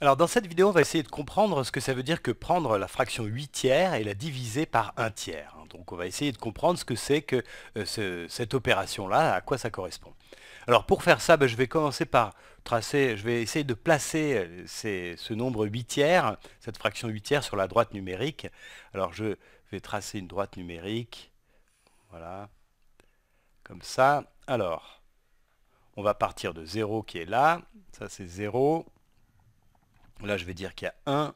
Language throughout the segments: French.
Alors dans cette vidéo, on va essayer de comprendre ce que ça veut dire que prendre la fraction 8 tiers et la diviser par 1 tiers. Hein. Donc on va essayer de comprendre ce que c'est que euh, cette opération-là, à quoi ça correspond. Alors pour faire ça, ben, je vais commencer par tracer, je vais essayer de placer euh, ce nombre 8 tiers, cette fraction 8 tiers sur la droite numérique. Alors je vais tracer une droite numérique, voilà, comme ça. Alors, on va partir de 0 qui est là, ça c'est 0, Là, je vais dire qu'il y a 1.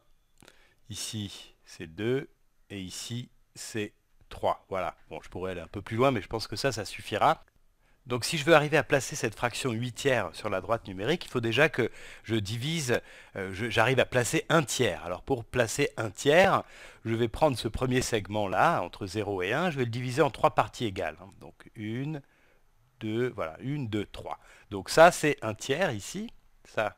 Ici, c'est 2. Et ici, c'est 3. Voilà. Bon, je pourrais aller un peu plus loin, mais je pense que ça, ça suffira. Donc si je veux arriver à placer cette fraction 8 tiers sur la droite numérique, il faut déjà que je divise, euh, j'arrive à placer 1 tiers. Alors pour placer 1 tiers, je vais prendre ce premier segment-là, entre 0 et 1, je vais le diviser en trois parties égales. Hein. Donc 1, 2, voilà, 1, 2, 3. Donc ça c'est 1 tiers ici, ça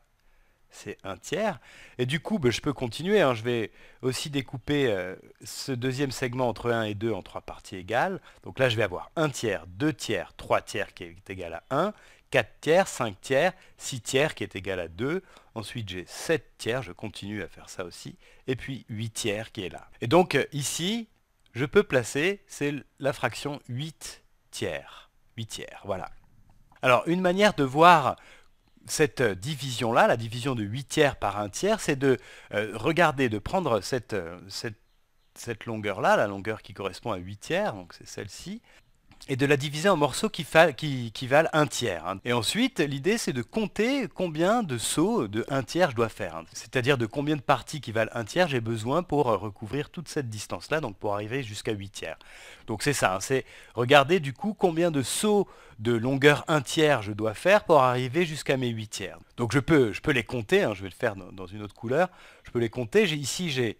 c'est 1 tiers. Et du coup, ben, je peux continuer. Hein. Je vais aussi découper euh, ce deuxième segment entre 1 et 2 en trois parties égales. Donc là, je vais avoir 1 tiers, 2 tiers, 3 tiers qui est égal à 1, 4 tiers, 5 tiers, 6 tiers qui est égal à 2. Ensuite, j'ai 7 tiers, je continue à faire ça aussi. Et puis 8 tiers qui est là. Et donc euh, ici, je peux placer, c'est la fraction 8 tiers. 8 tiers, voilà. Alors, une manière de voir cette euh, division-là, la division de 8 tiers par 1 tiers, c'est de euh, regarder, de prendre euh, cette, cette longueur-là, la longueur qui correspond à 8 tiers, donc c'est celle-ci, et de la diviser en morceaux qui, valent un tiers. Hein. Et ensuite, l'idée c'est de compter combien de sauts de un tiers je dois faire. Hein. C'est-à-dire de combien de parties qui valent un tiers j'ai besoin pour euh, recouvrir toute cette distance-là, donc pour arriver jusqu'à 8 tiers. Donc c'est ça, hein, c'est regarder du coup combien de sauts de longueur 1 tiers je dois faire pour arriver jusqu'à mes 8 tiers. Donc je peux, je peux les compter, je vais le faire dans, une autre couleur, je peux les compter, J'ai ici j'ai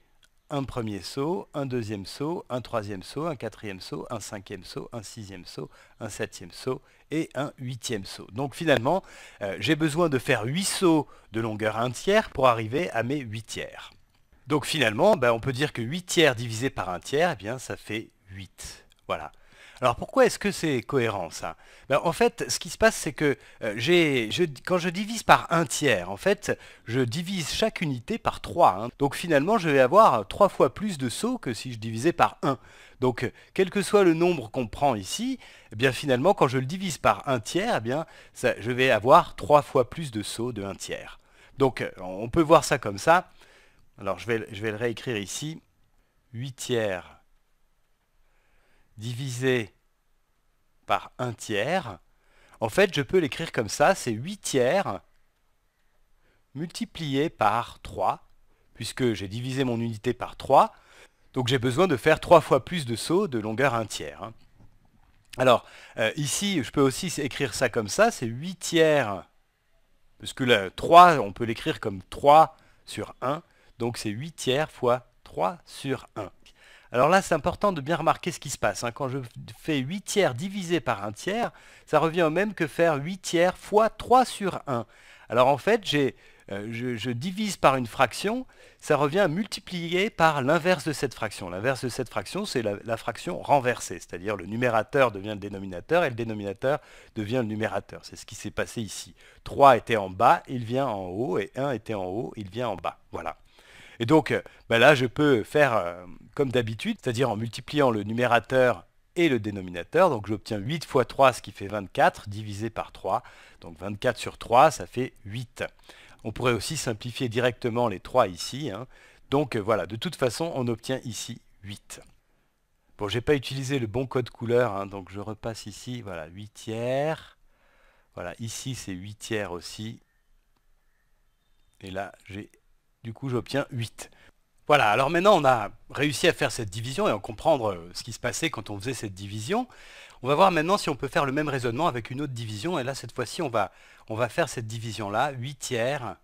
un premier saut, un deuxième saut, un troisième saut, un quatrième saut, un cinquième saut, un sixième saut, un septième saut et un huitième saut. Donc finalement, euh, j'ai besoin de faire huit sauts de longueur un tiers pour arriver à mes huit tiers. Donc finalement, ben, on peut dire que huit tiers divisé par un tiers, eh bien, ça fait huit. Voilà. Alors pourquoi est-ce que c'est cohérent ça ben, En fait, ce qui se passe, c'est que euh, quand je divise par un tiers, en fait, je divise chaque unité par 3. Hein. Donc finalement, je vais avoir 3 fois plus de sauts que si je divisais par 1. Donc, quel que soit le nombre qu'on prend ici, eh bien finalement, quand je le divise par un tiers, eh bien, je vais avoir 3 fois plus de sauts de 1 tiers. Donc, on peut voir ça comme ça. Alors, je vais, je vais le réécrire ici. 8 tiers divisé par 1 tiers, en fait, je peux l'écrire comme ça, c'est 8 tiers multiplié par 3, puisque j'ai divisé mon unité par 3, donc j'ai besoin de faire 3 fois plus de sauts de longueur 1 tiers. Hein. Alors, euh, ici, je peux aussi écrire ça comme ça, c'est 8 tiers, puisque que le 3, on peut l'écrire comme 3 sur 1, donc c'est 8 tiers fois 3 sur 1. Alors là, c'est important de bien remarquer ce qui se passe. Hein. Quand je fais 8 tiers divisé par 1 tiers, ça revient au même que faire 8 tiers fois 3 sur 1. Alors en fait, euh, Je, divise par une fraction, ça revient à multiplier par l'inverse de cette fraction. L'inverse de cette fraction, c'est la, la, fraction renversée, c'est-à-dire le numérateur devient le dénominateur et le dénominateur devient le numérateur. C'est ce qui s'est passé ici. 3 était en bas, il vient en haut, et 1 était en haut, il vient en bas. Voilà. Et donc, euh, bah là, je peux faire euh, comme d'habitude, c'est-à-dire en multipliant le numérateur et le dénominateur. Donc j'obtiens 8 fois 3, ce qui fait 24, divisé par 3. Donc 24 sur 3, ça fait 8. On pourrait aussi simplifier directement les 3 ici. Hein. Donc euh, voilà, de toute façon, on obtient ici 8. Bon, je n'ai pas utilisé le bon code couleur, hein, donc je repasse ici, voilà, 8 tiers. Voilà, ici c'est 8 tiers aussi. Et là, j'ai du coup, j'obtiens 8. Voilà, alors maintenant on a réussi à faire cette division et à comprendre euh, ce qui se passait quand on faisait cette division. On va voir maintenant si on peut faire le même raisonnement avec une autre division. Et là, cette fois-ci, on va, on va faire cette division-là, 8 tiers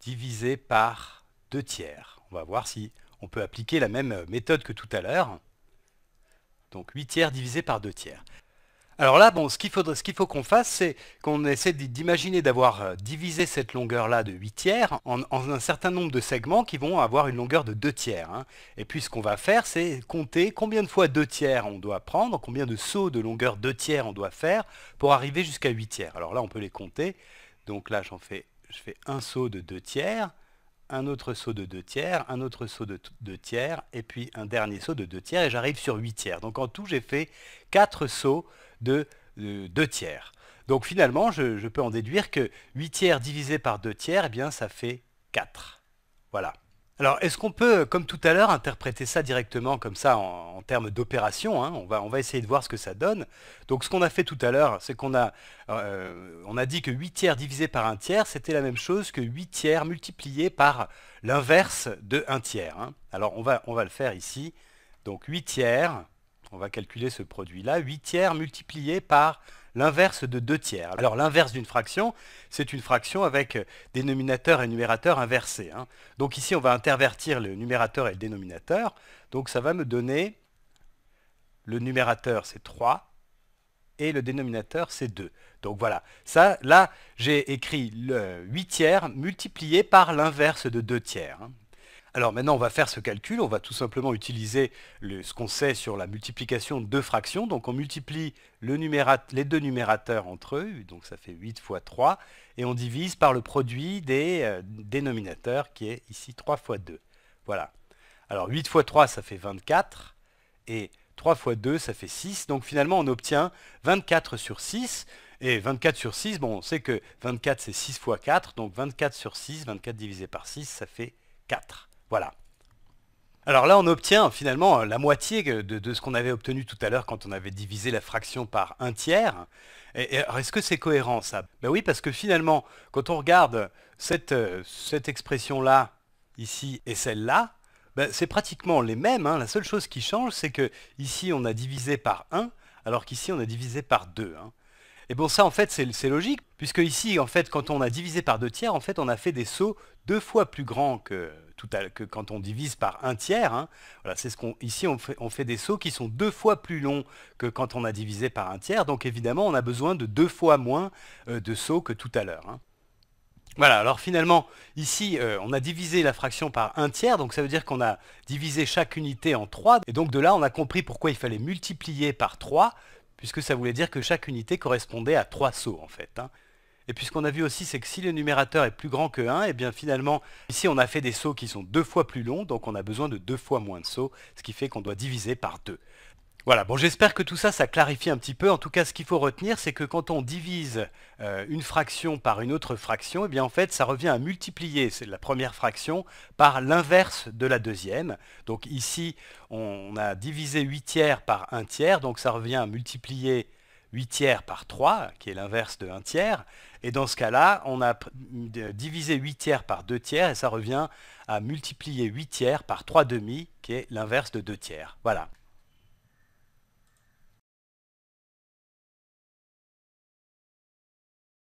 divisé par 2 tiers. On va voir si on peut appliquer la même euh, méthode que tout à l'heure. Donc 8 tiers divisé par 2 tiers. Alors là, bon, ce qu'il faut, qu'on fasse, c'est qu'on essaie d'imaginer d'avoir euh, divisé cette longueur-là de 8 tiers en, un certain nombre de segments qui vont avoir une longueur de 2 tiers. Hein. Et puis ce qu'on va faire, c'est compter combien de fois 2 tiers on doit prendre, combien de sauts de longueur 2 tiers on doit faire pour arriver jusqu'à 8 tiers. Alors là, on peut les compter. Donc là, j'en fais, je fais un saut de 2 tiers, un autre saut de 2 tiers, un autre saut de 2 tiers, et puis un dernier saut de 2 tiers, et j'arrive sur 8 tiers. Donc en tout, j'ai fait 4 sauts de 2 euh, tiers. Donc finalement, je, peux en déduire que 8 tiers divisé par 2 tiers, eh bien ça fait 4. Voilà. Alors, est-ce qu'on peut, comme tout à l'heure, interpréter ça directement comme ça en, termes d'opération hein on, va, on va essayer de voir ce que ça donne. Donc, ce qu'on a fait tout à l'heure, c'est qu'on a, euh, on a dit que 8 tiers divisé par 1 tiers, c'était la même chose que 8 tiers multiplié par l'inverse de 1 tiers. Hein. Alors, on va, on va le faire ici. Donc, 8 tiers on va calculer ce produit-là, 8 tiers multiplié par l'inverse de 2 tiers. Alors l'inverse d'une fraction, c'est une fraction avec dénominateur et numérateur inversés. Hein. Donc ici, on va intervertir le numérateur et le dénominateur. Donc ça va me donner, le numérateur c'est 3, et le dénominateur c'est 2. Donc voilà, ça, là j'ai écrit le 8 tiers multiplié par l'inverse de 2 tiers. Hein. Alors maintenant, on va faire ce calcul, on va tout simplement utiliser ce qu'on sait sur la multiplication de deux fractions. Donc on multiplie les deux numérateurs entre eux, donc ça fait 8 fois 3, et on divise par le produit des euh, dénominateurs qui est ici 3 fois 2. Voilà. Alors 8 fois 3, ça fait 24, et 3 fois 2, ça fait 6. Donc finalement, on obtient 24 sur 6. Et 24 sur 6, bon, on sait que 24, c'est 6 fois 4. Donc 24 sur 6, 24 divisé par 6, ça fait 4. Voilà. Alors là, on obtient finalement euh, la moitié de, ce qu'on avait obtenu tout à l'heure quand on avait divisé la fraction par un tiers. Et, est-ce que c'est cohérent ça Ben oui, parce que finalement, quand on regarde cette, euh, expression-là, ici, et celle-là, ben, c'est pratiquement les mêmes. Hein. La seule chose qui change, c'est que ici, on a divisé par 1, alors qu'ici, on a divisé par 2. Hein. Et bon, ça, en fait, c'est logique, puisque ici, en fait, quand on a divisé par 2 tiers, en fait, on a fait des sauts deux fois plus grands que que quand on divise par un tiers, hein, voilà, c'est ce qu'on ici on fait, des sauts qui sont deux fois plus longs que quand on a divisé par un tiers, donc évidemment on a besoin de deux fois moins euh, de sauts que tout à l'heure. Hein. Voilà, alors finalement, ici, euh, on a divisé la fraction par un tiers, donc ça veut dire qu'on a divisé chaque unité en trois, et donc de là, on a compris pourquoi il fallait multiplier par 3, puisque ça voulait dire que chaque unité correspondait à trois sauts, en fait. Hein. Et puis ce qu'on a vu aussi, c'est que si le numérateur est plus grand que 1, et eh bien finalement, ici on a fait des sauts qui sont deux fois plus longs, donc on a besoin de deux fois moins de sauts, ce qui fait qu'on doit diviser par 2. Voilà, bon j'espère que tout ça, ça clarifie un petit peu. En tout cas, ce qu'il faut retenir, c'est que quand on divise euh, une fraction par une autre fraction, et eh bien en fait, ça revient à multiplier la première fraction par l'inverse de la deuxième. Donc ici, on a divisé 8 tiers par 1 tiers, donc ça revient à multiplier 8 tiers par 3, qui est l'inverse de 1 tiers. Et dans ce cas-là, on a divisé 8 tiers par 2 tiers, et ça revient à multiplier 8 tiers par 3 demi, qui est l'inverse de 2 tiers. Voilà.